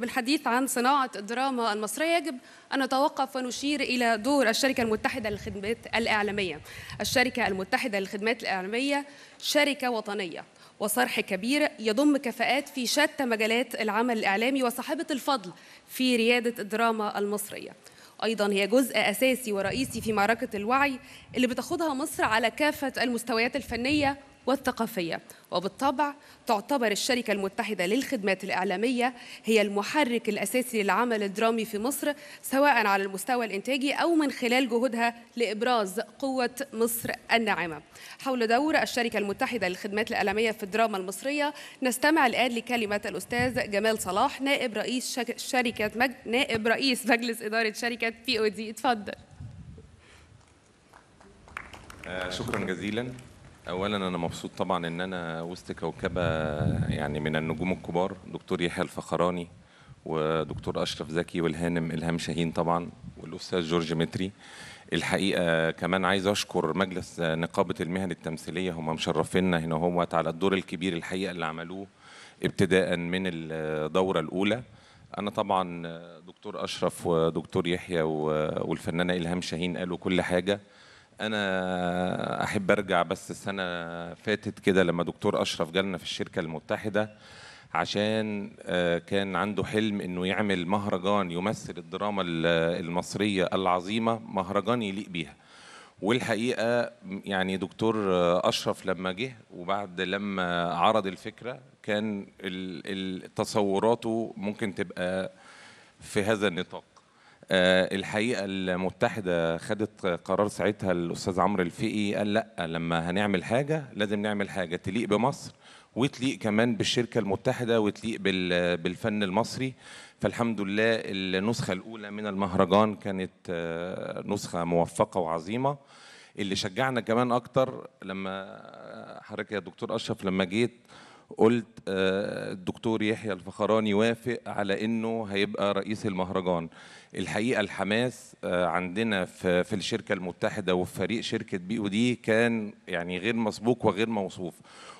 بالحديث عن صناعة الدراما المصرية يجب أن نتوقف ونشير إلى دور الشركة المتحدة للخدمات الإعلامية الشركة المتحدة للخدمات الإعلامية شركة وطنية وصرح كبير يضم كفاءات في شتى مجالات العمل الإعلامي وصاحبة الفضل في ريادة الدراما المصرية أيضا هي جزء أساسي ورئيسي في معركة الوعي اللي بتخوضها مصر على كافة المستويات الفنية والثقافية وبالطبع تعتبر الشركة المتحدة للخدمات الإعلامية هي المحرك الأساسي للعمل الدرامي في مصر سواء على المستوى الإنتاجي أو من خلال جهودها لإبراز قوة مصر الناعمة حول دور الشركة المتحدة للخدمات الإعلامية في الدراما المصرية نستمع الآن لكلمة الأستاذ جمال صلاح نائب رئيس شركة مج... نائب رئيس مجلس إدارة شركة بي أو دي اتفضل آه، شكرا جزيلا اولا انا مبسوط طبعا ان انا وسط كوكبه يعني من النجوم الكبار دكتور يحيى الفخراني ودكتور اشرف زكي والهانم الهام شاهين طبعا والاستاذ جورج متري الحقيقه كمان عايز اشكر مجلس نقابه المهن التمثيليه هم مشرفينا هنا هو على الدور الكبير الحقيقه اللي عملوه ابتداء من الدوره الاولى انا طبعا دكتور اشرف ودكتور يحيى والفنانه الهام شاهين قالوا كل حاجه انا احب ارجع بس السنه فاتت كده لما دكتور اشرف جالنا في الشركه المتحده عشان آه، كان عنده حلم انه يعمل مهرجان يمثل الدراما المصريه العظيمه مهرجان يليق بيها والحقيقه يعني دكتور اشرف لما جه وبعد لما عرض الفكره كان تصوراته ممكن تبقى في هذا النطاق آه، الحقيقه المتحده خدت قرار ساعتها الاستاذ عمرو الفقي قال لا لما هنعمل حاجه لازم نعمل حاجه تليق بمصر وتليق كمان بالشركه المتحده وتليق بالفن المصري فالحمد لله النسخه الاولى من المهرجان كانت آه، نسخه موفقه وعظيمه اللي شجعنا كمان اكتر لما آه، حضرتك يا دكتور اشرف لما جيت قلت آه، الدكتور يحيى الفخراني وافق على انه هيبقى رئيس المهرجان الحقيقه الحماس آه، عندنا في الشركه المتحده وفي فريق شركه بي او دي كان يعني غير مسبوق وغير موصوف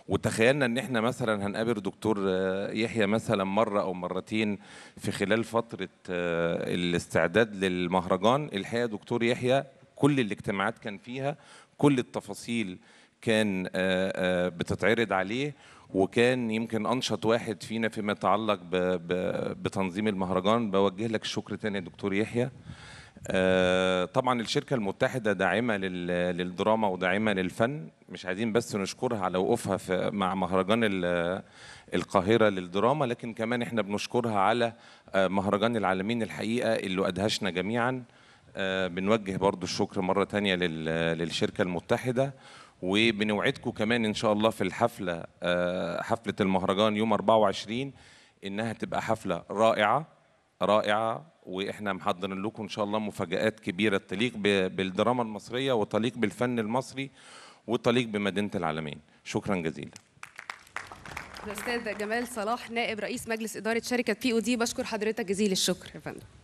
وتخيلنا ان احنا مثلا هنقابل دكتور آه، يحيى مثلا مره او مرتين في خلال فتره الاستعداد للمهرجان الحقيقه دكتور يحيى كل الاجتماعات كان فيها كل التفاصيل كان آه، آه، بتتعرض عليه وكان يمكن انشط واحد فينا فيما يتعلق بتنظيم المهرجان بوجه لك الشكر تاني يا دكتور يحيى آه، طبعا الشركه المتحده داعمه للدراما وداعمه للفن مش عايزين بس نشكرها على وقوفها مع مهرجان القاهره للدراما لكن كمان احنا بنشكرها على مهرجان العالمين الحقيقه اللي ادهشنا جميعا بنوجه برضو الشكر مرة تانية للشركة المتحدة وبنوعدكم كمان ان شاء الله في الحفله آه، حفله المهرجان يوم 24 انها تبقى حفله رائعه رائعه واحنا محضرين لكم ان شاء الله مفاجات كبيره تليق بالدراما المصريه وتليق بالفن المصري وتليق بمدينه العالمين شكرا جزيلا الاستاذ جمال صلاح نائب رئيس مجلس اداره شركه بي او دي بشكر حضرتك جزيل الشكر يا فندم